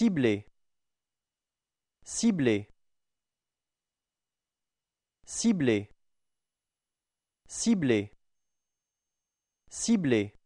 Cibler. ciblé ciblé ciblé Cibler.